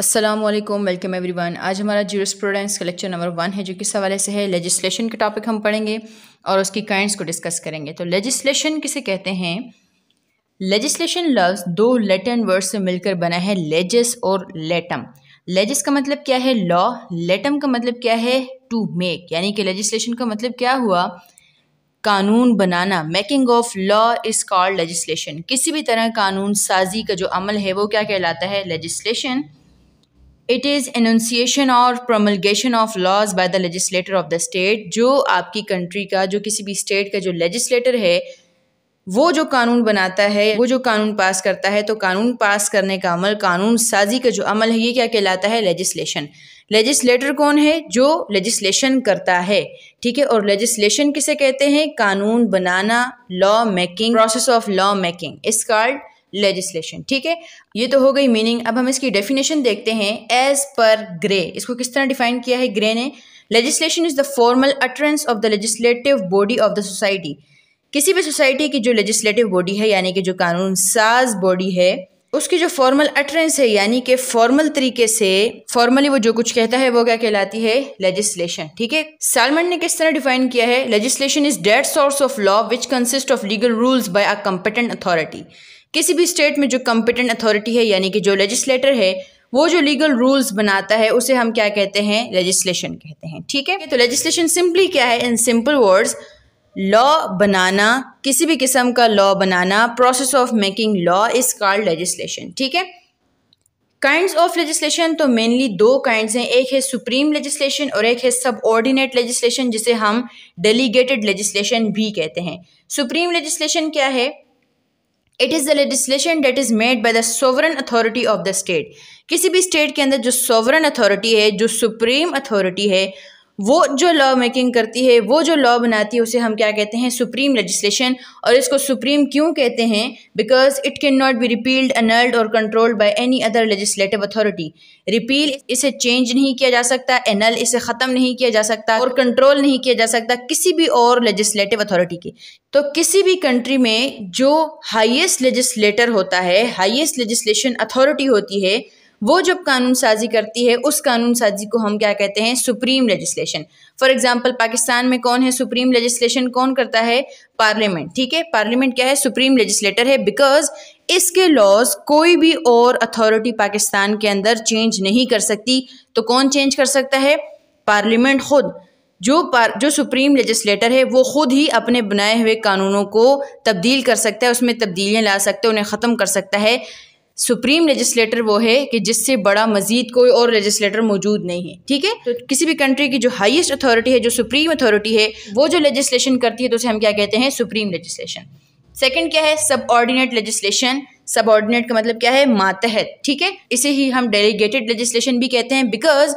Aslam welcome everyone आज हमारा jurisprudence का लेक्चर नंबर वन है जो किस हवाले से है लेजिस्लेशन के टॉपिक हम पढ़ेंगे और उसकी काइंड्स को डिस्कस करेंगे तो लेजिस्लेशन किसे कहते हैं लेजिस्लेशन लव्स दो लेटन वर्ड से मिलकर बना है लेजिस और लेटम लेजिस का मतलब क्या है लॉ लेटम का मतलब क्या है टू मेक यानी कि लेजिस्लेशन का मतलब क्या हुआ कानून बनाना making of law is called legislation किसी भी तरह कानून साजी का जो अमल है वो क्या कहलाता है legislation it is enunciation or promulgation of laws by the legislator of the state जो आपकी कंट्री का जो किसी भी स्टेट का जो लेजिस्लेटर है वो जो कानून बनाता है वो जो कानून पास करता है तो कानून पास करने का अमल कानून साजी का जो अमल है ये क्या कहलाता है लेजिस्लेशन लेजिस्लेटर कौन है जो लेजिस्लेशन करता है ठीक है और लेजिस्लेशन किसे कहते हैं कानून बनाना law making process of law making is called legislation ठीक है ये तो हो गई मीनिंग अब हम इसकी डेफिनेशन देखते हैं एज पर ग्रे इसको किस तरह डिफाइन किया है ग्रे ने legislation is the formal utterance of the legislative body of the society किसी भी सोसाइटी की जो लेजिस्लेटिव बॉडी है यानी कि जो कानून साज बॉडी है उसकी जो फॉर्मल अटरेंस है यानी कि फॉर्मल तरीके से फॉर्मली वो जो कुछ कहता है वो क्या कहलाती है लेजिस्लेशन ठीक है सालमन ने किस तरह डिफाइन किया है legislation is that source of law which consist of legal rules by a competent authority किसी भी स्टेट में जो कम्पिटेंट अथॉरिटी है यानी कि जो लेजिस्लेटर है वो जो लीगल रूल्स बनाता है उसे हम क्या कहते हैं लेजिस्लेशन कहते हैं ठीक है तो लेजिस्लेशन सिंपली क्या है इन सिंपल वर्ड्स लॉ बनाना किसी भी किस्म का लॉ बनाना process of making law is called legislation ठीक है काइंड ऑफ लेजिस्लेशन तो मेनली दो काइंड हैं एक है सुप्रीम लेजिस्लेशन और एक है सब ऑर्डिनेट लेजिस्लेशन जिसे हम डेलीगेटेड लेजिस्लेशन भी कहते हैं सुप्रीम लेजिस्लेशन क्या है it is the legislation that is made by the sovereign authority of the state किसी भी स्टेट के अंदर जो सोवरन अथॉरिटी है जो सुप्रीम अथॉरिटी है वो जो लॉ मेकिंग करती है वो जो लॉ बनाती है उसे हम क्या कहते हैं सुप्रीम लेजिस्लेशन और इसको सुप्रीम क्यों कहते हैं because it can not be repealed annulled or controlled by any other legislative authority repeal इसे चेंज नहीं किया जा सकता एनल इसे ख़त्म नहीं किया जा सकता और कंट्रोल नहीं किया जा सकता किसी भी और लेजिस्लेटिव अथॉरिटी की तो किसी भी कंट्री में जो हाइएस्ट लेजिस्लेटर होता है हाइस्ट लेजिस्लेशन अथॉरिटी होती है वो जब कानून साजी करती है उस कानून साजी को हम क्या कहते हैं supreme legislation for example Pakistan में कौन है सुप्रीम लेजिस्लेशन कौन करता है पार्लियामेंट ठीक है पार्लियामेंट क्या है सुप्रीम लेजिस्लेटर है बिकॉज इसके लॉज कोई भी और अथॉरिटी पाकिस्तान के अंदर चेंज नहीं कर सकती तो कौन चेंज कर सकता है पार्लियामेंट खुद जो पार जो सुप्रीम लेजिस्लेटर है वो खुद ही अपने बनाए हुए कानूनों को तब्दील कर सकता है उसमें तब्दीलियाँ ला सकता है उन्हें ख़त्म कर सकता है सुप्रीम लेजिस्लेटर वो है कि जिससे बड़ा मजीद कोई और लेजिस्लेटर मौजूद नहीं है ठीक है तो किसी भी कंट्री की जो हाईएस्ट अथॉरिटी है जो सुप्रीम अथॉरिटी है वो जो लेजिस्लेशन करती है तो उसे हम क्या कहते हैं सुप्रीम लेजिस्लेशन सेकंड क्या है सब ऑर्डिनेट लेजिस्लेशन सब ऑर्डिनेट का मतलब क्या है मातहत ठीक है इसे ही हम डेलीगेटेड लेजिस्लेशन भी कहते हैं बिकॉज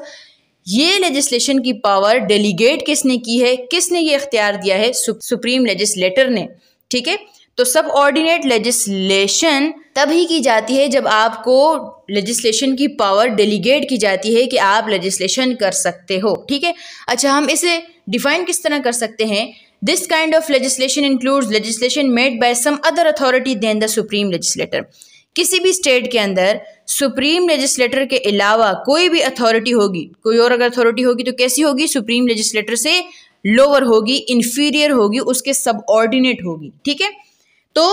ये लेजिस्लेशन की पावर डेलीगेट किसने की है किसने ये इख्तियार दिया है सुप्रीम लेजिस्लेटर ने ठीक है तो सब ऑर्डिनेट लेजिस्लेशन तभी की जाती है जब आपको लेजिस्लेशन की पावर डेलीगेट की जाती है कि आप लेजिस्लेशन कर सकते हो ठीक है अच्छा हम इसे डिफाइन किस तरह कर सकते हैं this kind of legislation includes legislation made by some other authority than the supreme legislator किसी भी स्टेट के अंदर सुप्रीम लेजिस्लेटर के अलावा कोई भी अथॉरिटी होगी कोई और अगर अथॉरिटी होगी तो कैसी होगी सुप्रीम लेजिस्लेटर से लोअर होगी इन्फीरियर होगी उसके सब ऑर्डिनेट होगी ठीक है तो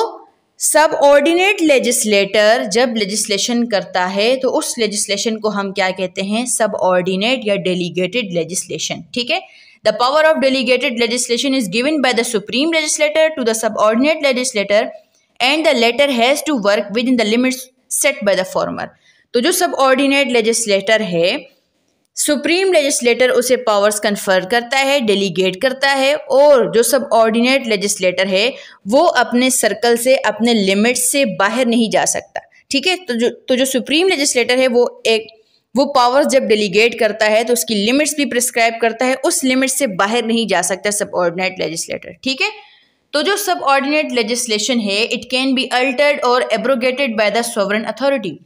सब ऑर्डिनेट लेजिस्लेटर जब लेजिस्लेशन करता है तो उस लेजिस्लेशन को हम क्या कहते हैं सब ऑर्डिनेट या डेलीगेटेड लेजिस्लेशन ठीक है the power of delegated legislation is given by the supreme legislator to the subordinate legislator and the latter has to work within the limits set by the former तो जो subordinate legislator है supreme legislator उसे powers confer करता है delegate करता है और जो सब ऑर्डिनेट लेजिस्लेटर है वो अपने सर्कल से अपने लिमिट से बाहर नहीं जा सकता ठीक है तो जो तो जो सुप्रीम लेजिस्लेटर है वो एक वो पावर्स जब डेलीगेट करता है तो उसकी लिमिट्स भी प्रिस्क्राइब करता है उस लिमिट से बाहर नहीं जा सकता सब ऑर्डिनेट लेजिस्लेटर ठीक है तो जो सब ऑर्डिनेट लेजिस्लेशन है it can be altered or abrogated by the sovereign authority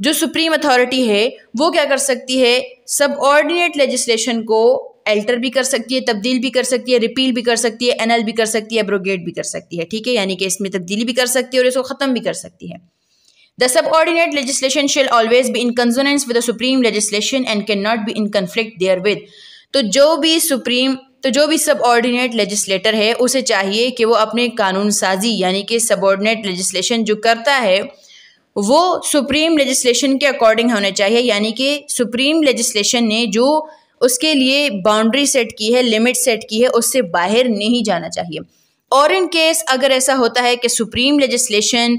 जो सुप्रीम अथॉरिटी है वो क्या कर सकती है सब ऑर्डिनेट लेजिस्लेशन को एल्टर भी कर सकती है तब्दील भी कर सकती है रिपील भी कर सकती है एनएल भी कर सकती है एब्रोगेट भी कर सकती है ठीक है यानी कि इसमें तब्दील भी कर सकती है और इसको ख़त्म भी कर सकती है the subordinate legislation shall always be in consonance with supreme legislation and can not be in conflict therewith तो जो भी सुप्रीम तो जो भी सब ऑर्डिनेट लेजिस्लेटर है उसे चाहिए कि वो अपने कानून साजी यानी कि सब ऑर्डिनेट लेजिस्लेशन जो करता है वो सुप्रीम लेजिस्लेशन के अकॉर्डिंग होने चाहिए यानी कि सुप्रीम लेजिस्लेशन ने जो उसके लिए बाउंड्री सेट की है लिमिट सेट की है उससे बाहर नहीं जाना चाहिए और इन केस अगर ऐसा होता है कि सुप्रीम लेजिस्लेशन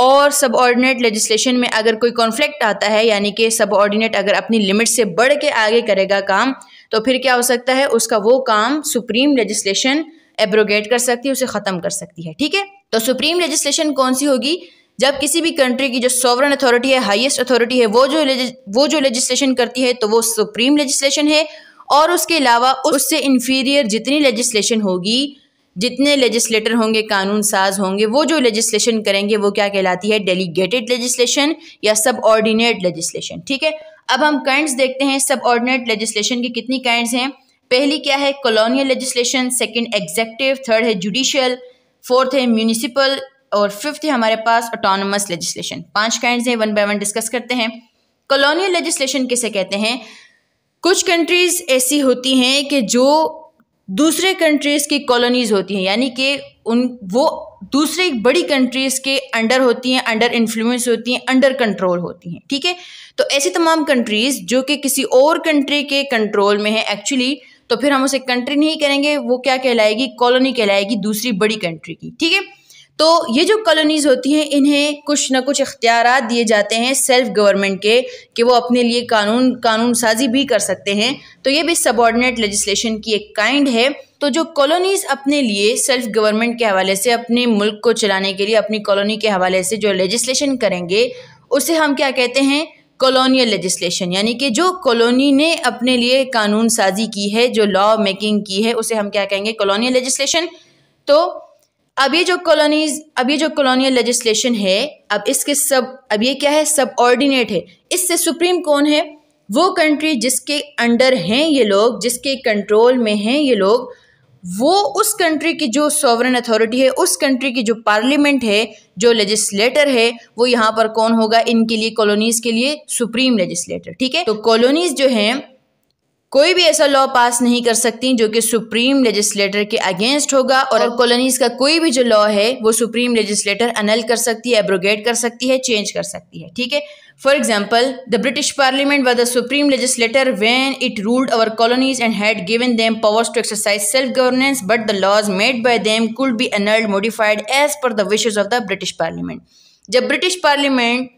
और सब ऑर्डिनेट लेजिस्लेशन में अगर कोई कॉन्फ्लिक्ट आता है यानी कि सब ऑर्डिनेट अगर अपनी लिमिट से बढ़ के आगे करेगा काम तो फिर क्या हो सकता है उसका वो काम सुप्रीम लेजिस्लेशन एब्रोगेट कर सकती है उसे ख़त्म कर सकती है ठीक है तो सुप्रीम लेजिस्लेशन कौन सी होगी जब किसी भी कंट्री की जो सॉवरन अथॉरिटी है हाईएस्ट अथॉरिटी है वो जो वो जो लेजिस्लेशन करती है तो वो सुप्रीम लेजिस्लेशन है और उसके अलावा उससे इन्फीरियर जितनी लेजिस्लेशन होगी जितने लेजिस्लेटर होंगे कानून साज होंगे वो जो लेजिस्लेशन करेंगे वो क्या कहलाती है डेलीगेटेड लेजिस्लेशन या सब ऑर्डिनेट लेजिस्लेशन ठीक है अब हम कैंट्स देखते हैं सब ऑर्डिनेट लेजिस्लेशन की कितनी काइंड्स हैं पहली क्या है colonial legislation second executive third है जुडिशियल फोर्थ है म्यूनिसिपल और फिफ्थ है हमारे पास ऑटोनमस लेजिस्लेशन पांच काइंड हैं वन बाय वन डिस्कस करते हैं कॉलोनियल लेजिस्लेशन किसे कहते हैं कुछ कंट्रीज़ ऐसी होती हैं कि जो दूसरे कंट्रीज़ की कॉलोनीज़ होती हैं यानी कि उन वो दूसरे बड़ी कंट्रीज़ के अंडर होती हैं अंडर इन्फ्लुएंस होती हैं अंडर कंट्रोल होती हैं ठीक है तो ऐसी तमाम कंट्रीज़ जो कि किसी और कंट्री के कंट्रोल में है एक्चुअली तो फिर हम उसे कंट्री नहीं करेंगे वो क्या कहलाएगी कॉलोनी कहलाएगी दूसरी बड़ी कंट्री की ठीक है तो ये जो कॉलोनीज़ होती हैं इन्हें कुछ ना कुछ इख्तियार दिए जाते हैं सेल्फ गवर्नमेंट के कि वो अपने लिए कानून कानून साजी भी कर सकते हैं तो ये भी सबॉर्डिनेट लेजिस्लेशन की एक काइंड है तो जो कॉलोनीज़ अपने लिए सेल्फ गवर्नमेंट के हवाले से अपने मुल्क को चलाने के लिए अपनी कॉलोनी के हवाले से जो लेजिस्लेशन करेंगे उसे हम क्या कहते हैं कॉलोनियल लेजिस्लेशन यानी कि जो कॉलोनी ने अपने लिए कानून साजी की है जो लॉ मेकिंग की है उसे हम क्या कहेंगे कॉलोनियल लेजिस्लेशन तो अब ये जो कॉलोनीज अब ये जो कॉलोनियल लेजिस्लेशन है अब इसके सब अब ये क्या है सब ऑर्डिनेट है इससे सुप्रीम कौन है वो कंट्री जिसके अंडर हैं ये लोग जिसके कंट्रोल में हैं ये लोग वो उस कंट्री की जो सॉवरन अथॉरिटी है उस कंट्री की जो पार्लियामेंट है जो लेजिस्लेटर है वो यहाँ पर कौन होगा इनके लिए कॉलोनीज़ के लिए सुप्रीम लेजिस्लेटर ठीक है तो कॉलोनीज़ जो हैं कोई भी ऐसा लॉ पास नहीं कर सकती जो कि सुप्रीम लेजिस्लेटर के अगेंस्ट होगा और, और कॉलोनीज का कोई भी जो लॉ है वो सुप्रीम लेजिस्लेटर अनल कर सकती है एब्रोगेट कर सकती है चेंज कर सकती है ठीक है for example the British parliament व supreme legislator when it ruled our colonies and had given them powers to exercise self governance but the laws made by them could be annulled modified as per the wishes of the British parliament जब British parliament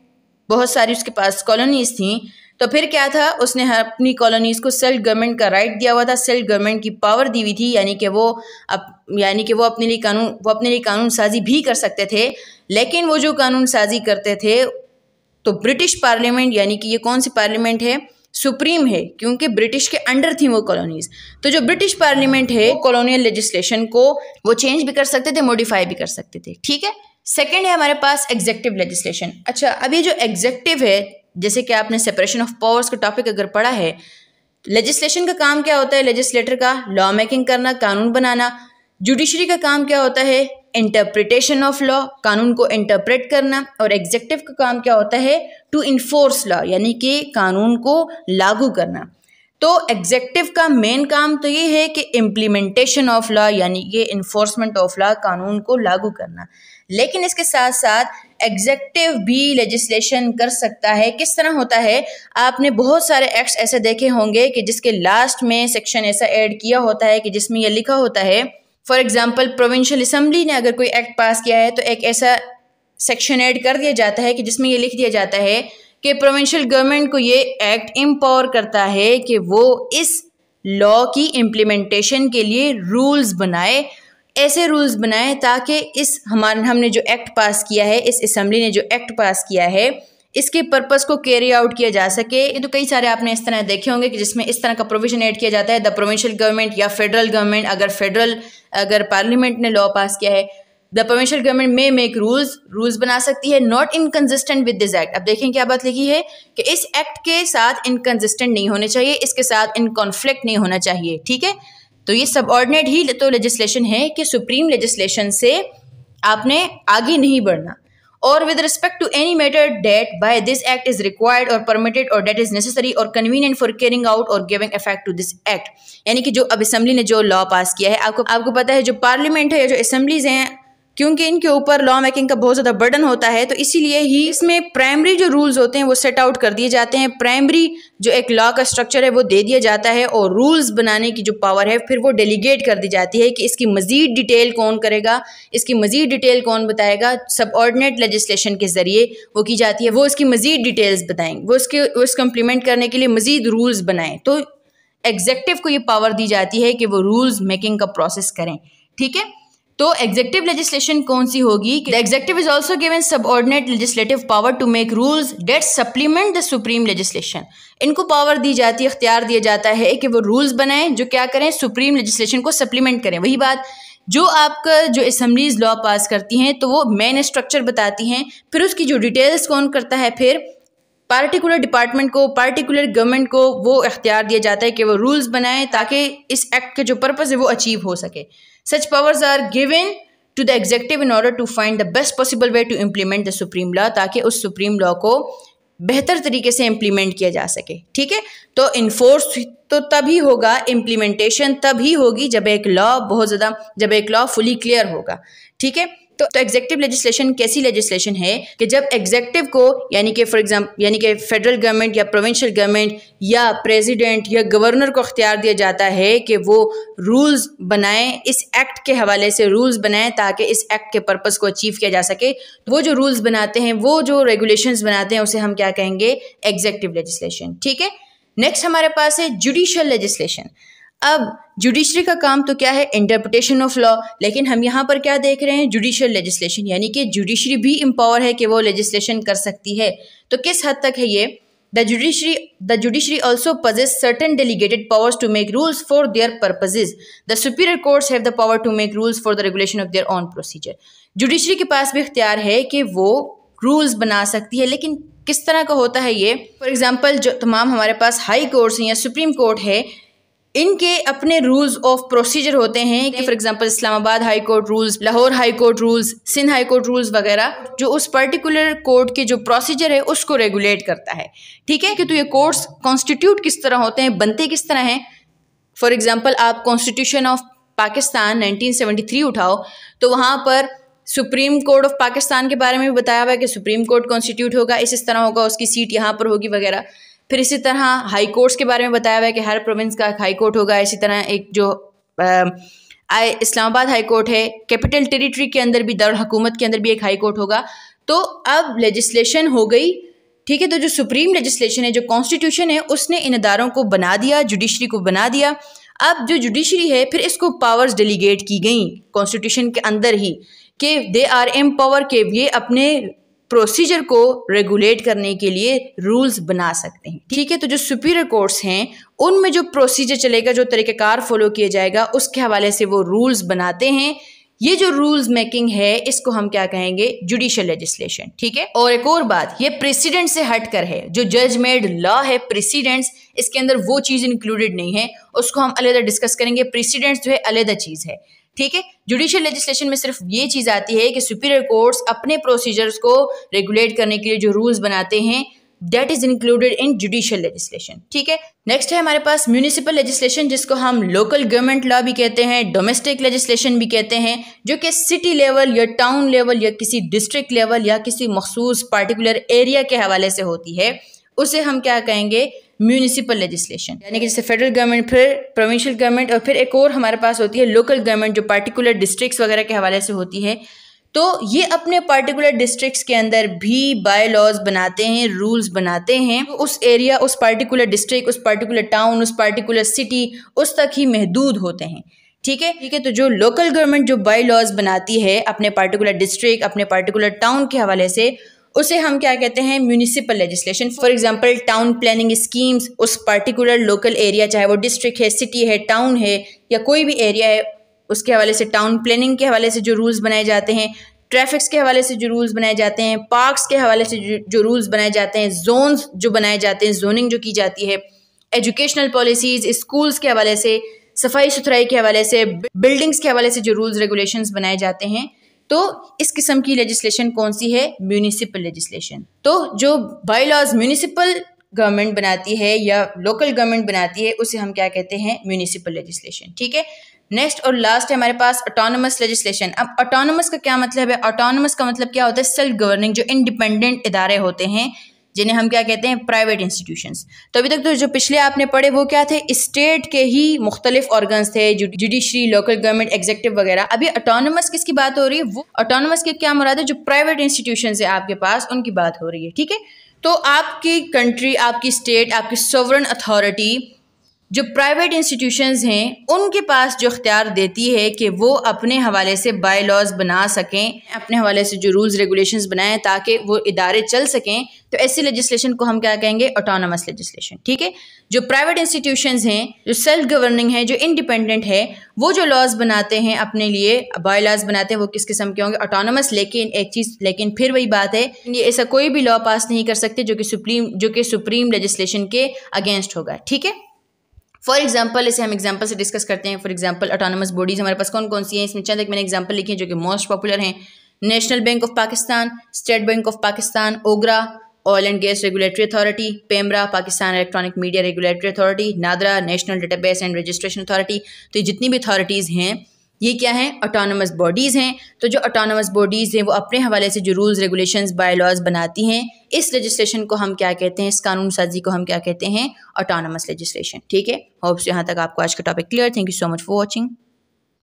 बहुत सारी उसके पास colonies थी तो फिर क्या था उसने अपनी कॉलोनीज़ को सेल्फ गवर्नमेंट का राइट दिया हुआ था सेल्फ गवर्नमेंट की पावर दी हुई थी यानी कि वो अप यानी कि वो अपने लिए कानून वो अपने लिए कानून साजी भी कर सकते थे लेकिन वो जो कानून साजी करते थे तो ब्रिटिश पार्लियामेंट यानी कि ये कौन सी पार्लियामेंट है सुप्रीम है क्योंकि ब्रिटिश के अंडर थी वो कॉलोनीज तो जो ब्रिटिश पार्लियामेंट है कॉलोनियल लेजिस्लेशन को वो चेंज भी कर सकते थे मॉडिफाई भी कर सकते थे ठीक है सेकेंड है हमारे पास एग्जेक्टिव लेजिस्लेशन अच्छा अब ये जो एग्जेक्टिव है जैसे कि आपने सेपरेशन ऑफ पावर्स का टॉपिक अगर पढ़ा है लेजिस्लेशन का काम क्या होता है लेजिस्लेटर का लॉ मेकिंग करना कानून बनाना जुडिशरी का काम क्या होता है इंटरप्रिटेशन ऑफ लॉ कानून को इंटरप्रेट करना और एग्जेक्टिव का काम क्या होता है टू इन्फोर्स लॉ यानी कि कानून को लागू करना तो एग्जेक्टिव का मेन काम तो ये है कि इम्प्लीमेंटेशन ऑफ लॉ यानी कि इन्फोर्समेंट ऑफ लॉ कानून को लागू करना लेकिन इसके साथ साथ एग्जेक्टिव भी लेजिस्लेशन कर सकता है किस तरह होता है आपने बहुत सारे एक्ट्स ऐसे देखे होंगे कि जिसके लास्ट में सेक्शन ऐसा ऐड किया होता है कि जिसमें यह लिखा होता है फॉर एग्ज़ाम्पल प्रोविंशियल असम्बली ने अगर कोई एक्ट पास किया है तो एक ऐसा सेक्शन ऐड कर दिया जाता है कि जिसमें यह लिख दिया जाता है कि प्रोविंशियल गवर्नमेंट को ये एक्ट एम्पावर करता है कि वो इस लॉ की इम्प्लीमेंटेशन के लिए रूल्स बनाए ऐसे रूल्स बनाएं ताकि इस हमारे हमने जो एक्ट पास किया है इस असम्बली ने जो एक्ट पास किया है इसके पर्पज़ को कैरी आउट किया जा सके ये तो कई सारे आपने इस तरह देखे होंगे कि जिसमें इस तरह का प्रोविजन ऐड किया जाता है द प्रोविंशियल गवर्नमेंट या फेडरल गवर्नमेंट अगर फेडरल अगर पार्लियामेंट ने लॉ पास किया है the provincial government may make rules rules बना सकती है not inconsistent with this act अब देखें क्या बात लिखी है कि इस एक्ट के साथ इनकन्सिस्टेंट नहीं होने चाहिए इसके साथ इन कॉन्फ्लिक्ट नहीं होना चाहिए ठीक है तो ये सब ऑर्डिनेट ही तो लेजिस्लेशन है कि सुप्रीम लेजिस्लेशन से आपने आगे नहीं बढ़ना और with respect to any matter that by this act is required or permitted or that is necessary or convenient for carrying out or giving effect to this act यानी कि जो अब असेंबली ने जो लॉ पास किया है आपको आपको पता है जो पार्लियामेंट है या जो असेंबलीज हैं क्योंकि इनके ऊपर लॉ मेकिंग का बहुत ज़्यादा बर्डन होता है तो इसीलिए ही इसमें प्राइमरी जो रूल्स होते हैं वो सेट आउट कर दिए जाते हैं प्राइमरी जो एक लॉ का स्ट्रक्चर है वो दे दिया जाता है और रूल्स बनाने की जो पावर है फिर वो डेलीगेट कर दी जाती है कि इसकी मज़ीद डिटेल कौन करेगा इसकी मज़ीद डिटेल कौन बताएगा सब ऑर्डिनेट लेजिस्लेशन के ज़रिए वो की जाती है वो इसकी मज़ीद डिटेल्स बताएँ वो उसके उस कम्प्लीमेंट करने के लिए मज़ीद रूल्स बनाएँ तो एग्जेक्टिव को ये पावर दी जाती है कि वो रूल्स मेकिंग का प्रोसेस करें ठीक है तो एग्जेक्टिव लेजिस्लेशन कौन सी होगी the executive is also given subordinate legislative power to make rules that supplement the supreme legislation इनको पावर दी जाती है अख्तियार दिया जाता है कि वो रूल्स बनाएं जो क्या करें सुप्रीम लेजिस्लेशन को सप्लीमेंट करें वही बात जो आपका जो असम्बलीज लॉ पास करती हैं तो वो मेन स्ट्रक्चर बताती हैं फिर उसकी जो डिटेल्स कौन करता है फिर पार्टिकुलर डिपार्टमेंट को पार्टिकुलर गवर्नमेंट को वो अख्तियार दिया जाता है कि वो रूल्स बनाएं ताकि इस एक्ट के जो पर्पज़ है वो अचीव हो सके Such powers are given to the executive in order to find the best possible way to implement the supreme law ताकि उस सुप्रीम लॉ को बेहतर तरीके से इम्प्लीमेंट किया जा सके ठीक है तो इन्फोर्स तो तभी होगा इम्प्लीमेंटेशन तभी होगी जब एक लॉ बहुत ज़्यादा जब एक लॉ फुली क्लियर होगा ठीक है तो, तो एग्जेक्टिव लेजिस्लेशन कैसी लेजिस्लेशन है कि जब एग्जेक्टिव को यानी कि फॉर एग्जाम्पल यानी कि फेडरल गवर्नमेंट या प्रोविंशियल गवर्नमेंट या प्रेसिडेंट या गवर्नर को अख्तियार दिया जाता है कि वो रूल्स बनाए इस एक्ट के हवाले से रूल्स बनाएं ताकि इस एक्ट के पर्पज़ को अचीव किया जा सके वो जो रूल्स बनाते हैं वो जो रेगुलेशन बनाते हैं उसे हम क्या कहेंगे एग्जेक्टिव लेजिस्लेशन ठीक है नेक्स्ट हमारे पास है जुडिशल लेजिस्लेशन अब जुडिशरी का काम तो क्या है इंटरप्रिटेशन ऑफ लॉ लेकिन हम यहाँ पर क्या देख रहे हैं जुडिशियल लेजिस्लेशन यानी कि जुडिशरी भी एम्पावर है कि वो लेजिस्लेशन कर सकती है तो किस हद तक है ये the judiciary the judiciary also possesses certain delegated powers to make rules for their purposes the superior courts have the power to make rules for the regulation of their own procedure judiciary के पास भी इख्तियार है कि वो rules बना सकती है लेकिन किस तरह का होता है ये फॉर एग्जाम्पल जो तमाम हमारे पास हाई कोर्ट्स हैं या सुप्रीम कोर्ट है इनके अपने रूल्स ऑफ प्रोसीजर होते हैं कि for example Islamabad high court rules Lahore high court rules Sindh high court rules वगैरह जो उस पर्टिकुलर कोर्ट के जो प्रोसीजर है उसको रेगुलेट करता है ठीक है कि तो ये कोर्ट्स कॉन्स्टिट्यूट किस तरह होते हैं बनते किस तरह हैं फॉर एग्ज़ाम्पल आप कॉन्स्टिट्यूशन ऑफ पाकिस्तान नाइनटीन उठाओ तो वहाँ पर सुप्रीम कोर्ट ऑफ पाकिस्तान के बारे में भी बताया हुआ है कि सुप्रीम कोर्ट कॉन्स्टिट्यूट होगा इस इस तरह होगा उसकी सीट यहाँ पर होगी वगैरह फिर इसी तरह हाई कोर्ट्स के बारे में बताया हुआ है कि हर प्रोविंस का हाई कोर्ट होगा इसी तरह एक जो आई इस्लामाबाद हाई कोर्ट है कैपिटल टेरिटरी के अंदर भी दौड़ हकूमत के अंदर भी एक हाई कोर्ट होगा तो अब लेजिस्लेशन हो गई ठीक है तो जो सुप्रीम लेजिस्लेशन है जो कॉन्स्टिट्यूशन है उसने इन इदारों को बना दिया जुडिशरी को बना दिया अब जो जुडिशरी है फिर इसको पावर्स डेलीगेट की गई कॉन्स्टिट्यूशन के अंदर ही कि दे आर एम पावर के ये अपने प्रोसीजर को रेगुलेट करने के लिए रूल्स बना सकते हैं ठीक है तो जो सुपीरियर कोर्ट्स हैं उनमें जो प्रोसीजर चलेगा जो तरीक़ेकार फॉलो किया जाएगा उसके हवाले से वो रूल्स बनाते हैं ये जो रूल्स मेकिंग है इसको हम क्या कहेंगे जुडिशियल लेजिस्लेशन ठीक है और एक और बात ये प्रेसिडेंट से हट कर है जो जज मेड लॉ है प्रेसिडेंट्स इसके अंदर वो चीज़ इंक्लूडेड नहीं है उसको हम अलग डिस्कस करेंगे प्रेसिडेंट्स जो है अलग चीज़ है ठीक है जुडिशियल लेजिस्लेशन में सिर्फ ये चीज़ आती है कि सुपीरियर कोर्ट्स अपने प्रोसीजर्स को रेगुलेट करने के लिए जो रूल्स बनाते हैं that is included in judicial legislation ठीक है नेक्स्ट है हमारे पास म्यूनिसिपल लेजिस्लेशन जिसको हम लोकल गवर्नमेंट लॉ भी कहते हैं डोमेस्टिक लेजिस्लेशन भी कहते हैं जो कि सिटी लेवल या टाउन लेवल या किसी डिस्ट्रिक्ट लेवल या किसी मखसूस पार्टिकुलर एरिया के हवाले से होती है उसे हम क्या कहेंगे म्यूनिसिपल लेजिस्लेशन यानी कि जैसे फेडरल गवर्नमेंट फिर प्रोविंशियल गवर्नमेंट और फिर एक और हमारे पास होती है लोकल गवर्नमेंट जो पार्टिकुलर डिस्ट्रिक्ट वगैरह के हवाले से होती है तो ये अपने पार्टिकुलर डिस्ट्रिक्ट्स के अंदर भी बाय लॉज बनाते हैं रूल्स बनाते हैं तो उस एरिया उस पार्टिकुलर डिस्ट्रिक्ट उस पार्टिकुलर टाउन उस पार्टिकुलर सिटी उस तक ही महदूद होते हैं ठीक है ठीक है तो जो लोकल गवर्नमेंट जो बाय लॉज बनाती है अपने पार्टिकुलर डिस्ट्रिक्ट अपने पार्टिकुलर टाउन के हवाले से उसे हम क्या कहते हैं municipal legislation for example town planning schemes उस पर्टिकुलर लोकल एरिया चाहे वो डिस्ट्रिक्ट है सिटी है टाउन है या कोई भी एरिया है उसके हवाले से टाउन प्लानिंग के हवाले से जो रूल्स बनाए जाते हैं ट्रैफिक्स के हवाले से जो रूल्स बनाए जाते हैं पार्क्स के हवाले से जो, जो रूल्स बनाए जाते हैं जोन्स जो बनाए जाते हैं जोनिंग जो की जाती है एजुकेशनल पॉलिसीज़ स्कूल्स के हवाले से सफाई सुथराई के हवाले से बिल्डिंग्स के हवाले से जो रूल्स रेगुलेशंस बनाए जाते हैं तो इस किस्म की लेजिस्लेशन कौन सी है म्यूनिसिपल लेजिस्लेशन तो जो बाई लॉज म्यूनिसिपल गवर्नमेंट बनाती है या लोकल गवर्नमेंट बनाती है उसे हम क्या कहते हैं म्यूनिसिपल लेजिस्लेशन ठीक है नेक्स्ट और लास्ट है हमारे पास ऑटोनमस लेजिस्लेशन अब ऑटोनमस का क्या मतलब है ऑटोनमस का मतलब क्या होता है सेल्फ गवर्निंग जो इंडिपेंडेंट इदारे होते हैं जिन्हें हम क्या कहते हैं प्राइवेट इंस्टीट्यूशंस तो अभी तक तो जो पिछले आपने पढ़े वो क्या थे स्टेट के ही मुख्तलिफ ऑर्गन्स थे जुडिशरी लोकल गवर्नमेंट एग्जेक्टिव वगैरह अभी ऑटोनमस किसकी बात हो रही है वो ऑटोनमस के क्या मुराद है जो प्राइवेट इंस्टीट्यूशन है आपके पास उनकी बात हो रही है ठीक है तो आपकी कंट्री आपकी स्टेट आपकी सोवरन अथॉरिटी जो प्राइवेट इंस्टीट्यूशंस हैं उनके पास जो अख्तियार देती है कि वो अपने हवाले से बाई लॉज बना सकें अपने हवाले से जो रूल्स रेगुलेशंस बनाएं ताकि वो इदारे चल सकें तो ऐसी लेजिस्लेशन को हम क्या कहेंगे ऑटोनमस लेजिस्लेशन ठीक है जो प्राइवेट इंस्टीट्यूशंस हैं जो सेल्फ गवर्निंग है जो इंडिपेंडेंट है वो जो लॉज बनाते हैं अपने लिए बाई लॉज बनाते हैं वो किस किस्म के होंगे ऑटोनमस लेकिन एक चीज़ लेकिन फिर वही बात है ये ऐसा कोई भी लॉ पास नहीं कर सकते जो कि सुप्रीम जो कि सुप्रीम लेजिस्लेशन के अगेंस्ट होगा ठीक है फॉर एग्जाम्पल इसे हम एग्जाम्पल से डिस्कस करते हैं फॉर एग्जाम्पल ऑटोनमस बॉडीज़ हमारे पास कौन कौन सी हैं इसमें चंद एक मैंने एग्जाम्पल लिखी है जो कि मोस्ट पॉपुलर हैं national bank of Pakistan state bank of Pakistan OGRA oil and gas regulatory authority PEMRA Pakistan electronic media regulatory authority NADRA national database and registration authority तो ये जितनी भी अथॉरिटीज़ हैं ये क्या है ऑटोनमस बॉडीज़ हैं तो जो ऑटोनमस बॉडीज़ हैं वो अपने हवाले से जो रूल्स रेगुलेशंस बायलॉज बनाती हैं इस लेजिस्लेशन को हम क्या कहते हैं इस कानून साजी को हम क्या कहते हैं ऑटोनमस लेजिस्लेशन ठीक है होप्स यहाँ तक आपको आज का topic clear thank you so much for watching